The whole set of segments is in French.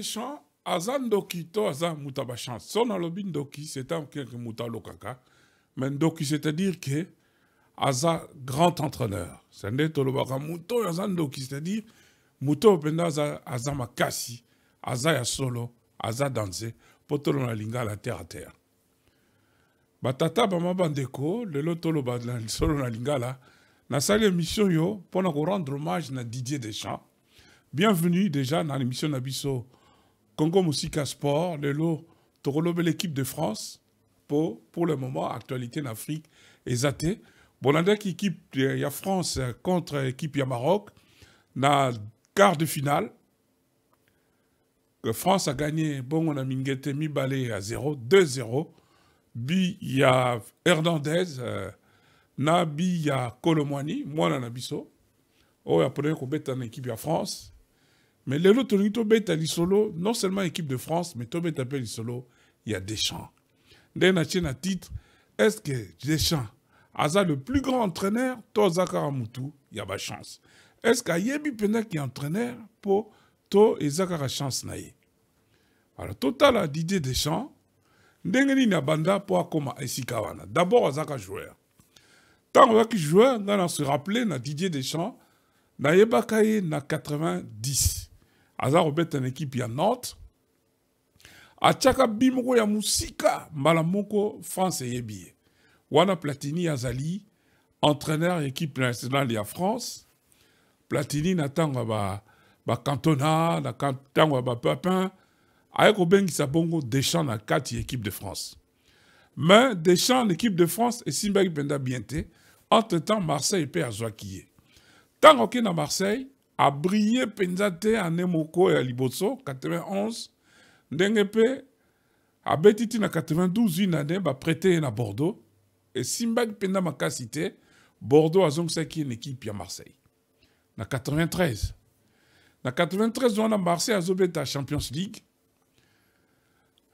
Deschamps, Azan Doki, to Azan muta ba chance c'est un quelque muta lokaka mais c'est-à-dire que aza grand entraîneur sende tolobaka mutu oyo Azan Doki, c'est-à-dire mutu oyo Azan aza, ya solo aza danse mpo tolona la terre à terre batata bama bandeko de le solo na lingala cette émission pour nous rendre hommage à didier deschamps bienvenue déjà dans l'émission nabisso Congo Musica Sport, le Lelo Torolobe, l'équipe de France, pour, pour le moment, actualité en Afrique, et Zate. équipe qui équipe euh, y a France contre équipe y a Maroc, na quart de finale. Euh, France a gagné, bon, on a mis balé à 0, 2-0. Bi, il y a Hernandez, euh, na bi, il y a Kolomwani moi, on a biso. Oh, il y a équipe de France. Mais le tolingi à lisolo non seulement équipe de france mais Solo, à lisolo a deschamps champs natie na titre est ce que deschamps aza le plus grand entraîneur to il y a ma chance. est ce qu'Ayebi Pena qui entraîneur pour to Zakara, Zakara chance Alors, tout alors l'heure, didier deschamps ndenge n'a abanda pour et et Sikawana. d'abord Zakara joueur Tant que joueur on na se rappeler na didier deschamps pas ye na 90 aza en équipe équipe ya Nantes atiaka bimoko ya musika mbala france yebie wana platini azali entraîneur équipe nationale nationale ya france platini natanga ba ba cantona ba na ntango ya bapapin aye kobengisa bongo deschamps na quatre équipe de france Mais deschamps l'équipe de france et simba Benda Biente, entre temps marseille et azwaki Tant qu'on est na marseille a brillé pendant en ane et à liboso 91 ndenge en 1992, il na 92 une année Et prêté na bordeaux esimbaki à la cité, bordeaux a une équipe à marseille na 93 na 93 a marseille Zobeta champions league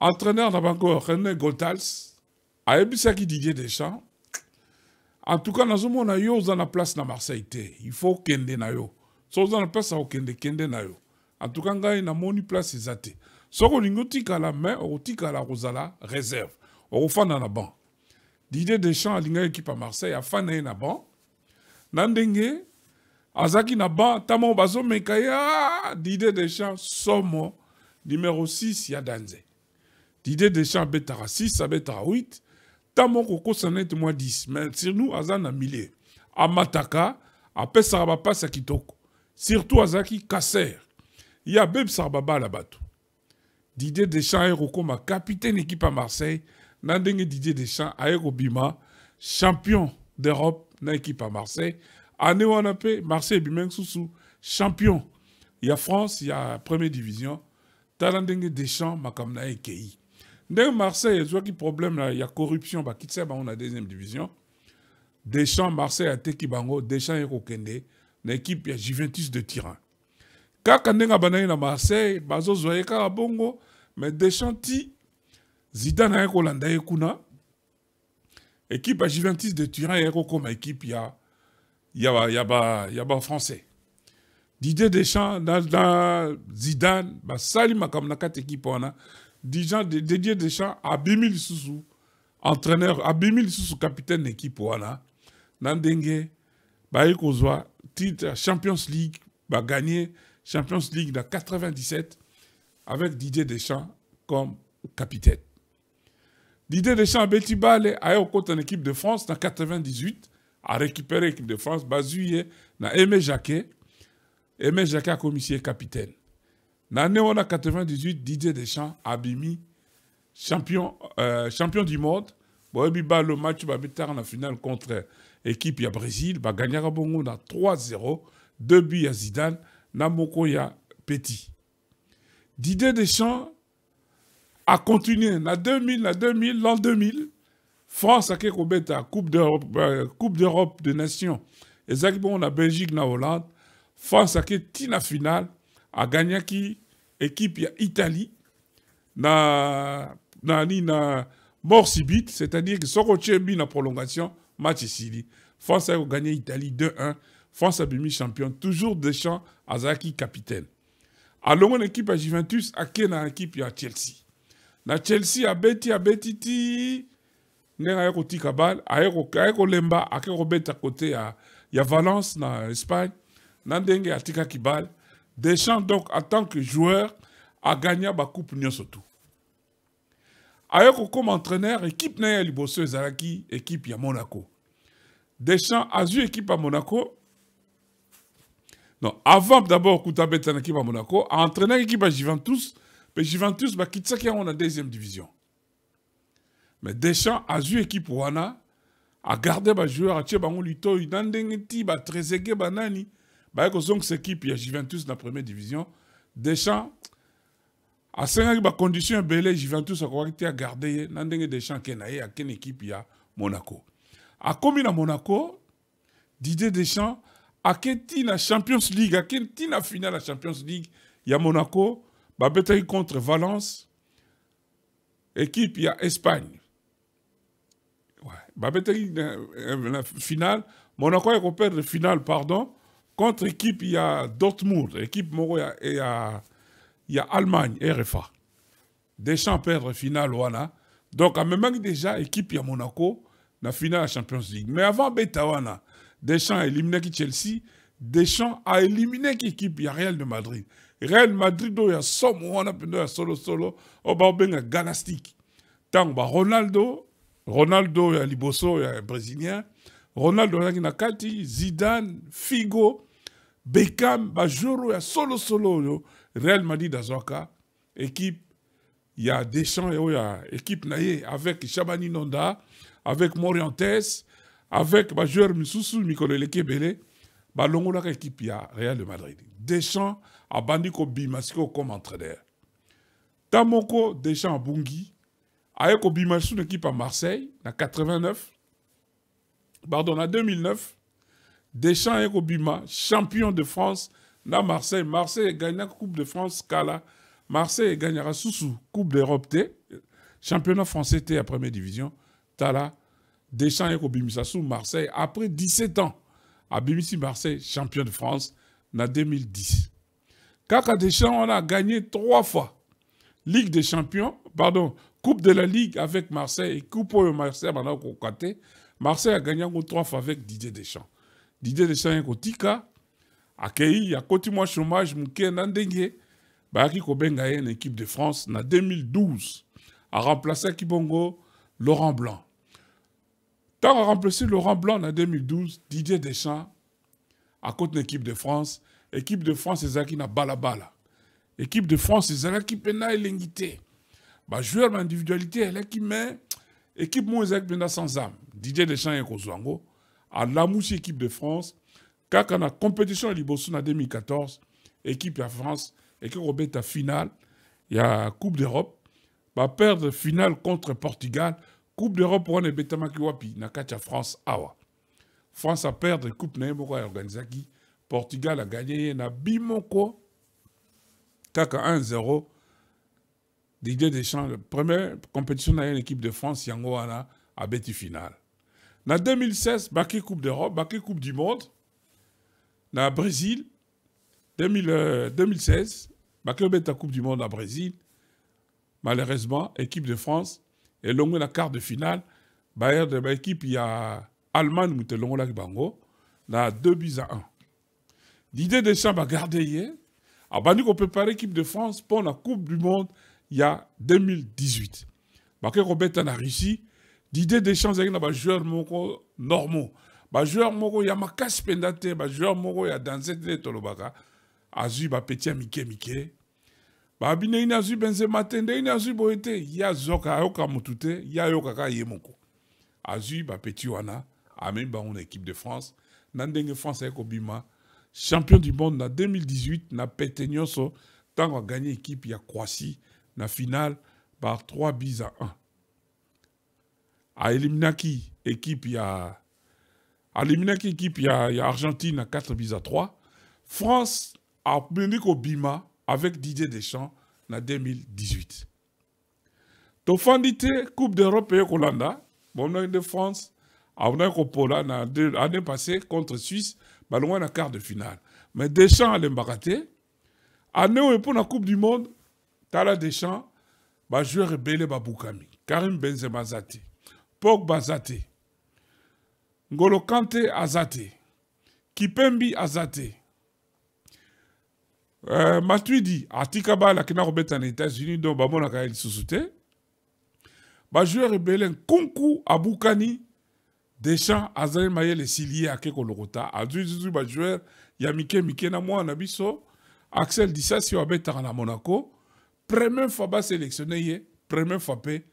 entraîneur na encore rené gotals ebisaki didier deschamps en tout cas on a eu une place à marseille il faut qu'on na yo soza na place akokende kende na yo antuka ngai moni place eza te soki olingi otikala me la kozala réserve okofanda na ban didier deschamps alingaki équipe à marseille afanda ye na ban Nandenge, azaki na ban nta moko bazomeka ye a ah, didier deschamps somo numéro 6 ya danze didier deschamps abetaka 6 abetaka 8 nta moko okosana moi 10 mais sur nous azana na milieu amataka apesaka bapasi ya kitoko surtout Azaki Il y a ya Sarbaba là-bas. didier deschamps a ma capitaine équipe à marseille na didier deschamps a bima champion d'europe dans l'équipe à marseille ane wana marseille Marseille-Bimeng-Soussou, champion Il y a france il y a première division Talent de deschamps makambo na ye Marseille. ndenge marseille ezwaki problème il y a corruption bah, Qui sait, on bah, on a deuxième division deschamps marseille ateki bango deschamps ye kokende l'équipe équipe juventus de turin kaka a abandaki à marseille bazo a bongo mais Deschanti zidane a kolanda juventus de turin ayaki comme équipe ya, ya, ba, ya, ba, ya didier deschamps dans zidane basali makambo na wana didier deschamps abimi sous entraîneur abimi Sousou, capitaine d'équipe l'équipe baye titre Champions League gagné Champions League dans 97 avec Didier Deschamps comme capitaine. Didier Deschamps a été eu l'équipe en équipe de France dans 98 a récupéré l'équipe de France bazuye na Aimé Jacquet Aimé Jacquet a commis capitaine. L'année on 98 Didier Deschamps a champion euh, champion du monde bah, match match babetaka en finale contre l'équipe du brésil bah, à bongo a 3-0 deux buts à zidane Namoko y ya petit didier deschamps continué. En 2000 en 2000 l'an 2000 france été à coupe d'europe bah, de Nations ezalaki on na belgique na hollande france été en finale qui équipe ya italie na, na, ni, na mort subite, c'est-à-dire que son coach mis en prolongation, match ici. France a gagné Italie 2-1. France a mis champion. Toujours Deschamps, Azaki capitaine. Alors, une équipe à Juventus, à qui une équipe à Chelsea. Na Chelsea, à Betty, à Betty, ti. Nenga yako tikabal, a yako lemba, a yako à côté, à Valence, na Espagne. Nandenge, à tika kibal. Deschamps, donc, en tant que joueur, a gagné la Coupe surtout. Ayoko comme entraîneur équipe na ya liboso ezalaki équipe à monaco deschamps a eu équipe à monaco non avant d'abord Koutabet abetana équipe à monaco a entraîné équipe à juventus mais juventus ça yango la deuxième division mais deschamps a eu équipe wana agarde bajoueur atie il a na ndenge ti batrezege banani que kozongisa équipe à juventus la première division deschamps à condition bacondition ebele juventus akokaki te à garder. na des deschamps qui na à équipe équipe y a monaco À à monaco didier deschamps ake ti la champions league à ti la finale la champions league y a monaco babetaki contre valence équipe a espagne ouais. babetaki na, euh, euh, la finale monaco perdu la finale pardon contre équipe a dortmund équipe moko y a il y a Allemagne RFA. Deschamps perdre finale wana. Donc à même déjà équipe à Monaco la finale la Champions League. Mais avant beta wana, Deschamps éliminé qui Chelsea, Deschamps a éliminé qui équipe a Real de Madrid. Real Madrid oh, y oh, oh, y somme wana solo solo a bah, un galastique. Tant que bah, Ronaldo, Ronaldo a liboso un brésilien, Ronaldo ya nakati, Zidane, Figo, Beckham il bah, y solo solo Real Madrid d'Azoka, équipe, il y a Deschamps, oh, il y a équipe Naye avec Chabani Nonda, avec Morientes, avec Major bah, joueur Mikolele Kebele, bah, équipe, il y a Real de Madrid. Deschamps a bandi bimasiko comme entraîneur. Tamoko Deschamps Bungi, a ko Masu une équipe à Marseille, en 89, pardon, en 2009, Deschamps Mas champion de France Là, Marseille, Marseille la Coupe de France, Kala. Marseille gagnera sous Coupe d'Europe T. Championnat français T, première division. Tala, Deschamps et sous Marseille, après 17 ans. Abimisi Marseille, champion de France, en 2010. Kaka Deschamps, on a gagné trois fois. Ligue des champions, pardon, Coupe de la Ligue avec Marseille et Coupe de Marseille, maintenant Marseille a gagné trois fois avec Didier Deschamps. Didier Deschamps et Tika, à côté moi chômage moke na ndenge bayaki kobenga ye une équipe de france na 2012 a remplacé Kibongo laurent blanc Tant a remplacé laurent blanc en 2012 didier deschamps côté de l'équipe de france équipe de france qui na balabala équipe de france ezalaki qui joueur te elle est qui met équipe moko ezalaki mpena sans âme. didier deschamps ye à la mouche équipe de france quand à la compétition liboso en 2014 équipe à france Robert à finale a coupe d'europe perdre finale contre portugal coupe d'europe pour un wapi na kati france awa france a perdu coupe na et moko portugal a gagné. na bimoko kaka 1-0 didier deschamps première compétition na une équipe de france yango à abeti finale na 2016 baki coupe d'europe baki coupe du monde le Brésil 2016 la euh, Coupe du Monde à Brésil malheureusement équipe de France est longue la quart de finale Bayern de ma équipe il y a Allemagne la 2 buts à 1 l'idée de chance a garder hier a préparer de France pour la Coupe du Monde il y a 2018 Robert en a réussi l'idée de chance avec les joueurs normal bajoueur moko ya makasi mpenza te bajoueur moko ya danse te tolobaka azwi ba ya mike mike ba nde ini azwi benzema te une ini azwi boye te ye yoka ayoka motu te ye y ye moko azwi wana équipe de france na france avec Obima champion du monde na 2018 na pete nyonso a gagné équipe ya croatie na finale par 3 bis à 1 A qui équipe ya à équipe, il y, a, Argentine à 4 vis à 3. France a mené au Bima avec Didier Deschamps en 2018. Tofandité, Coupe d'Europe et Hollanda, bon, de France, on a eu Pola l'année passée contre Suisse, bah, loin la quart de finale. Mais Deschamps a l'embarqué. Année où pour la Coupe du Monde, Tala Deschamps, bah, joueur rebelle Baboukami, Karim Benzema Zate, Pogba Zate. Ngolo Kante Azate, Kipembi Azate, euh, Matuidi, Atikaba, la Kena en États-Unis, donc Babona Kael Sousoute, ba joueur Konku Kunku Aboukani, Deschamps, Mayel et Silié, Akeko Lorota, Azuizu, ba joueur Yamike Mikena Mouana Biso, Axel Dissassi, Abeta en Monaco, première fois sélectionné, première fois pé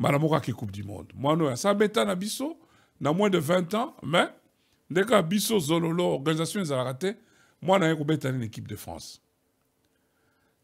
Maramoka qui Coupe du Monde. Moi, ça, Biso, dans moins de 20 ans mais dès ya biso zololo organisation ont raté, moi, ye kobetani une équipe de france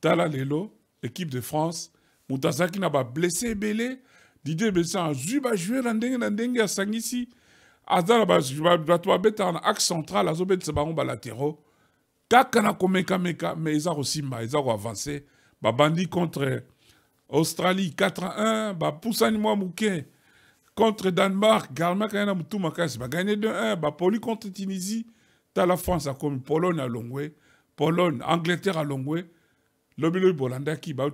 tala lelo équipe de france moto azalaki na blessé ebele didier besan azwi bajoueur na ndenge na ndenge asangisi aza na bato babetaka en axe central azobetisa bango balatéraux kaka na komekameka mais eza kosimba eza koavance babandi contre australie 4 à 1 Poussani moi, moke contre Danemark, Garmakana makas, va gagner 2-1. Poly contre Tunisie, t'as la France à comme Pologne à Longwe, Pologne, Angleterre à Longwe, Lobilo Bolanda qui bat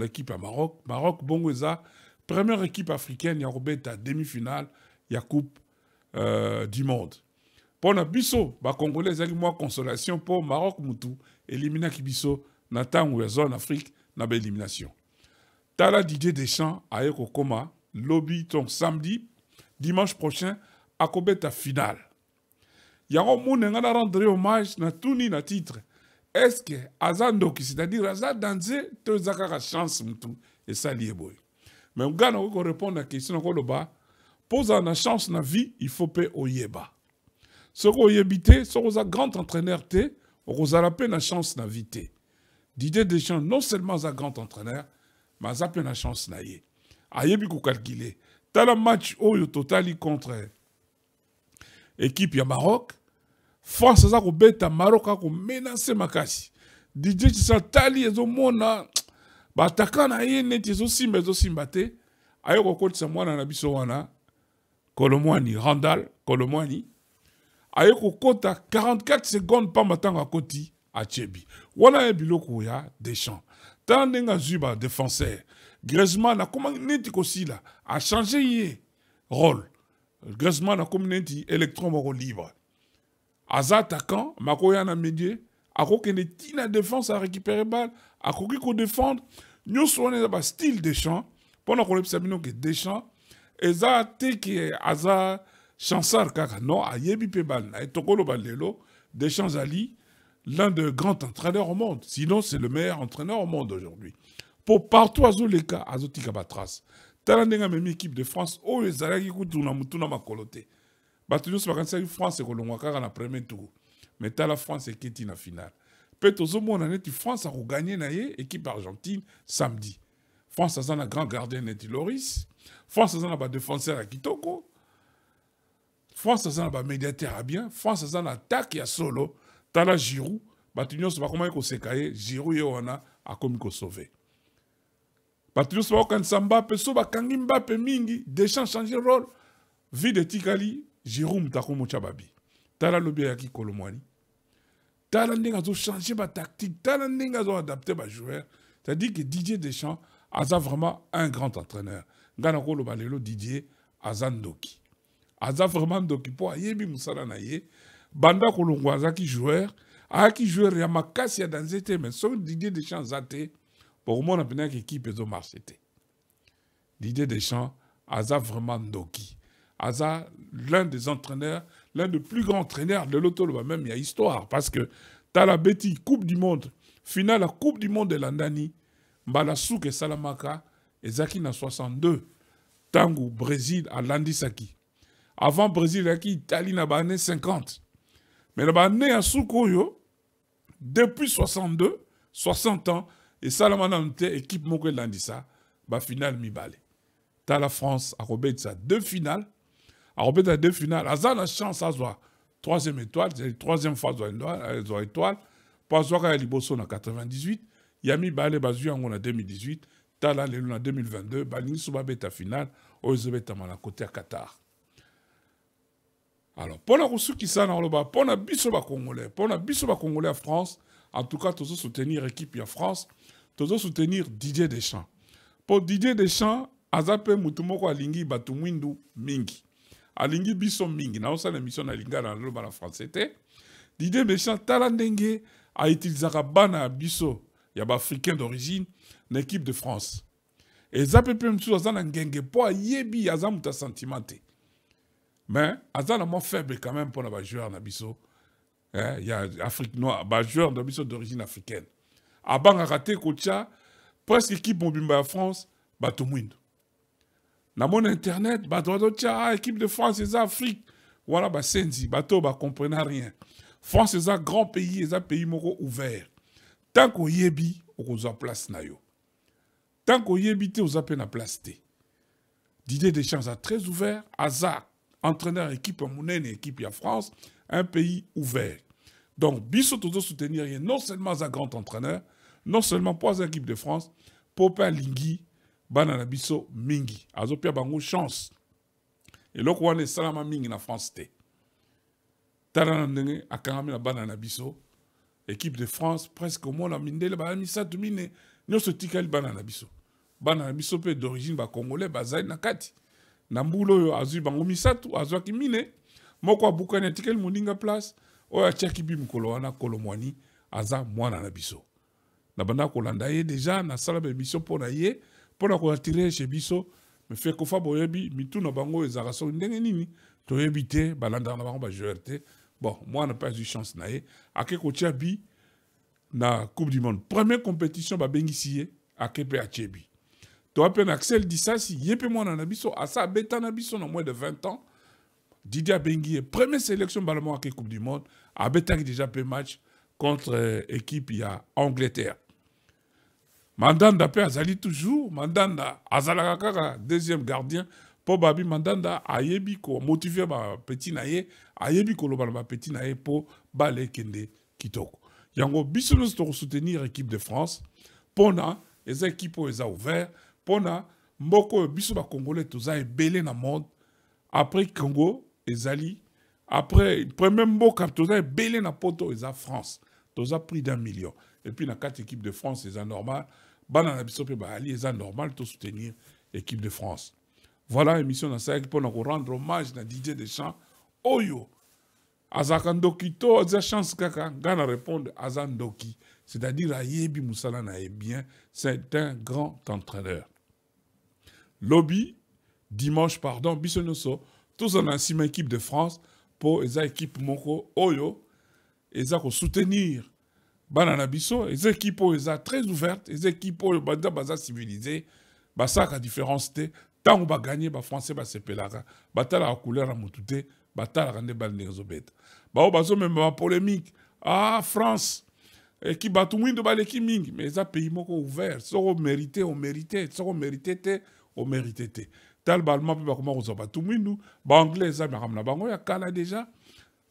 l'équipe à Maroc, Maroc, Bongweza, première équipe africaine, il y a demi-finale, il y a Coupe euh, du Monde. Pour la Bisso, les Congolais, ils moi consolation pour Maroc Moutou, élimina Kibisso, n'attend ou zone Afrique, n'a pas élimination. Tala Didier Deschamps, au Koma, Lobiton samedi, dimanche prochain, à ta finale. Moun Moune a rendre hommage na tuni na titre. Est-ce que Azandoki, c'est-à-dire Azad Danze, te zakara chance mtou, et ça lié boy. Mais on gagne répondre à la question encore le Pose la chance na vie, il faut payer au yeba. Ce qu'on yébité, ce qu'on a grand entraîneur té, on a la chance na vie té. des Deschamps, non seulement un grand entraîneur, mais a la chance na vie ayebi kokalkile tala match oyo totali contre équipe ya maroc france ko beta maroc menacer makasi dj chisatali ezomona bataka na ye neti ezo ezosimba te ko mwana na biso wana kolomwani Randall kolomwani aye kota 44 seconde matin koti koti atyebi wana ye biloko ya deschamps tala nga zuba défenseur Griezmann a comment aussi là a changé hier rôle. Griezmann a comme neti électron libre. Aza attaquant makoya na milieu a kende tina défense à récupérer balle A croqué ko défendre nyonso wana eza bastyle deschamps mpo na koyebisa nous que deschamps eza qui est aza chansar kaka non ayebi mpe a na deschamps Ali, l'un des grands entraîneurs au monde sinon c'est le meilleur entraîneur au monde aujourd'hui po partout cas azotika batras. tala ndenge même équipe de france oyo ezalaki kotuna motuna makolo te bato nyonso bakanisaki france ekolongwa kaka na premier tour t'as la france eketi na finale moins tozomona neti france akoganye na ye équipe argentine samedi france aza na grand gardien neti loris france aza na défenseur ya akitoko. france aza na bamédiatere ya bien france aza na attaque ya solo tala girou bato nyonso bakomaki Giroud ye girou ye comme akomi sauver. Patrice nyonso bakokanisa mbape so bakangi Kangimba, mingi deschamps changer vie de Tikali, jérôme takomo Chababi. babi tala lobi ayaki kolomwani tala changer azochange tactique, tala adapter azoadapte joueur. c'est-à-dire que didier deschamps a vraiment un grand entraîneur ngai kolo balelo didier Azandoki. ndoki aza vraiment ndoki mpo ayebi mosala na ye banda kolongwa ki joueur ki joueur ya makasi ya dans mais son didier deschamps pour omona est au marché. L'idée des L'idée aza vraiment ndoki aza l'un des entraîneurs l'un des plus grands entraîneurs de a même a histoire parce que la coupe du monde finale la coupe du monde de de et Salamaka, et Zaki en 62 Tango, brésil à Landisaki. avant brésil qui italie 50 mais na un né à depuis 62 60 ans et nanu te équipe moko elandisa Tu mibale la france ça deux Robert, ça deux finales. aza la chance azwa troisième étoile troisième fois azwa euh, étoile mpo à ya liboso en 98 Yami mibale bazwi yango en 2018 T'as bah, la, en 2022 balingi so ta finale oyo ezobetama na kote à qatar alors mpo na kosukisa pour koloba pour la Bissouba bakongolais pour la Bissouba Congolais à france en tout cas, tozo soutenir l'équipe en France, tozo soutenir Didier Deschamps. Pour Didier Deschamps, azape mutumoko alingi batumwindu mingi. Alingi biso mingi. Na osa na mission na linga na loba la français Didier Deschamps tala a utilisaka il biso ya un africain d'origine l'équipe de France. Et Azape mpe nangenge po na ayebi mais aza na moins faible quand même pour na bajoueur na biso Hein, il y a Afrique noire bah joueur d'origine africaine a raté kotia presque équipe mobimba ya France batomwindo Dans mon internet bato bazotia ah, équipe de France et Afrique wala on ne comprenait rien France un grand pays un pays moro ouvert on ne okozwa place na yo y oyebi on oza peine à place te Didier Deschamps a très ouvert aza entraîneur équipe monene équipe ya France un pays ouvert. Donc, toujours Soutenir et non seulement un grand entraîneur, non seulement pour l'équipe de France, Popin Lingui, Banana Bisso Mingi. Azopia Bango chance. Et là, est salama Mingi na France. Talana Ndenge, Akarami la Banana Bisso, équipe de France, presque au moins la Mindele, Banamisa Tumine, Nyoso Tikali Banana Bisso. Banana Bisso peut d'origine ba Congolais, Bazaï Nakati. Nambulo, Azu Bango Misatu, Azuaki Mine moko abukani atikeli moninga place oyo oh, atiaki bi mokolo wana kolo mwani aza mwana na biso nabanda kolanda ye deja nasala bemission mpo na ye mpo na koatire chez biso mefe kofa boyebi na bango ezalaka soki ndenge nini toyebi te balandaka na bango bajoueur te bon mwana pas du chance na ye ake kotia bi na coupe du monde première compétition babengisi ye ake mpe atie bi na axel disasi ye mpe mwana na biso asa abeta na biso na moins de 20 ans Didier Benguier, première sélection de la Coupe du Monde, a déjà fait match contre l'équipe euh, ya Angleterre. Mandanda pe azali toujours, Mandanda azalakaka deuxième gardien, pour babi Mandanda ayebi motivé motiver ba petit naye, ayebi ko loba petit naye po balé kende kitoko. Yango biso nous to soutenir équipe de France, pona équipes équipes ouvert, pona mboko biso ba congolais belé ebele na monde après Congo ezali après il même premier mboka Belen a na poto à france toza pris d'un million Et puis, dans quatre équipes de france c'est normal bana na biso mpe baali eza normal soutenir l'équipe de france voilà émission nasalaki pour pour rendre hommage na didier deschamps oyo azalaka ndoki to aza chance kaka ngai répondre Azandoki. c'est-à-dire ayebi mosala na ye bien c'est un grand entraîneur Lobby, dimanche pardon biso tozala nsima équipe de france pour les équipe moko oyo et ça bana soutenir biso eza équipe oyo eza très ouverte eza équipe oyo banda baza civilisé basalaka différence tant va gagner français ba baganye ba ta la couleur ya motu te batalaka bête. bale ba ezobeta même ma polémique. ah france équipe tout mwindo baleki mingi mais ça pays moko ouvert Ça soko omérite omérite soko omérite te omérite te tal baalema mpe bakoma kozwa bato mwindu anglais eza makambo na bango ya kala deja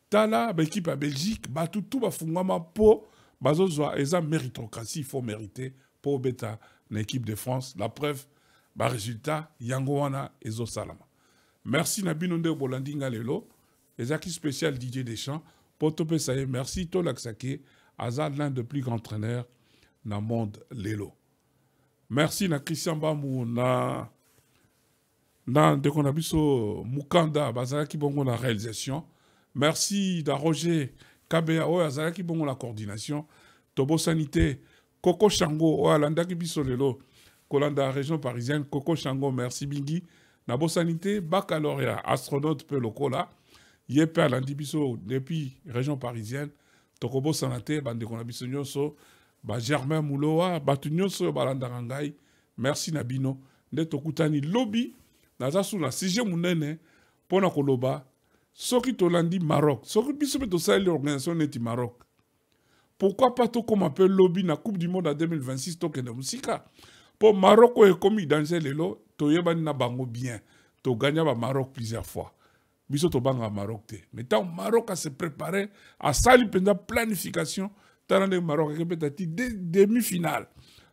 tala baekipe ya belgique bato tu bafungwama mpo bazozwa eza méritocratie il faut mérite mpo obeta na équipe de france la preuve baresultat yango wana ezosalama merci na bino nde bolandi nga lelo ezalaki spécial didier deschamps mpo topesa ye merci Tolak Sake, aza l'un des plus grands entraîneurs na monde lelo merci na christian bambu na kona biso mukanda bazalaki bongo la réalisation merci da roger kabea oyo oh, azalaki bongo la coordination tobo Santé koko shango oyo oh, landa biso lelo kolanda région parisienne koko Chango merci Bingi Nabo Sanité baccalauréat astronaute peu kola. Yepel biso depuis région parisienne Tokobo Sanate bande na biso ba sur mulowa bato nyonso oyo merci Nabino. Netokutani lobi naza sula sujet monene mpo na koloba soki tolandi maroc soki biso sa tosaleli organisation neti maroc Pourquoi pas tokóma mpe lobby na coupe du monde en 2026 tokende mosika Pour maroc oyo ekómi danger lelo yeba na bango bien toganya Maroc plusieurs fois biso banga maroc te mais a maroc préparé à asali mpenza planification tala ndenge maroc ake beta demi finale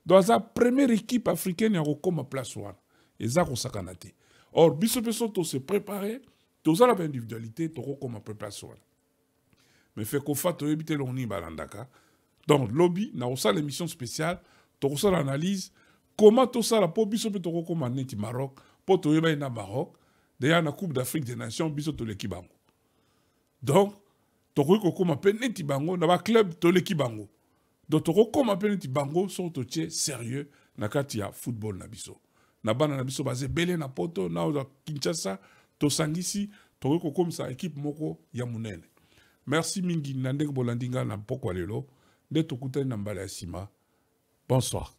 dans sa première équipe africaine ya ma place wana eza kosakana te Or, biso peso se prepare, la une individualité as une préparation Mais fait ko fa tu balandaka. Donc lobby as une émission spéciale, une analyse comment to la biso au Maroc, po toyeba na Maroc, à la Coupe d'Afrique des Nations biso to leki Donc bango na bango donc tu as bango tu sérieux na kati football na biso na bana na biso baza ebele na poto na oza kinshasa tosangisi tokoki kokomisa ekipe moko ya monene merci mingi na ndenge bolandi ngai na mpoko ya lelo nde tokutani na mbala ya nsima bonsoir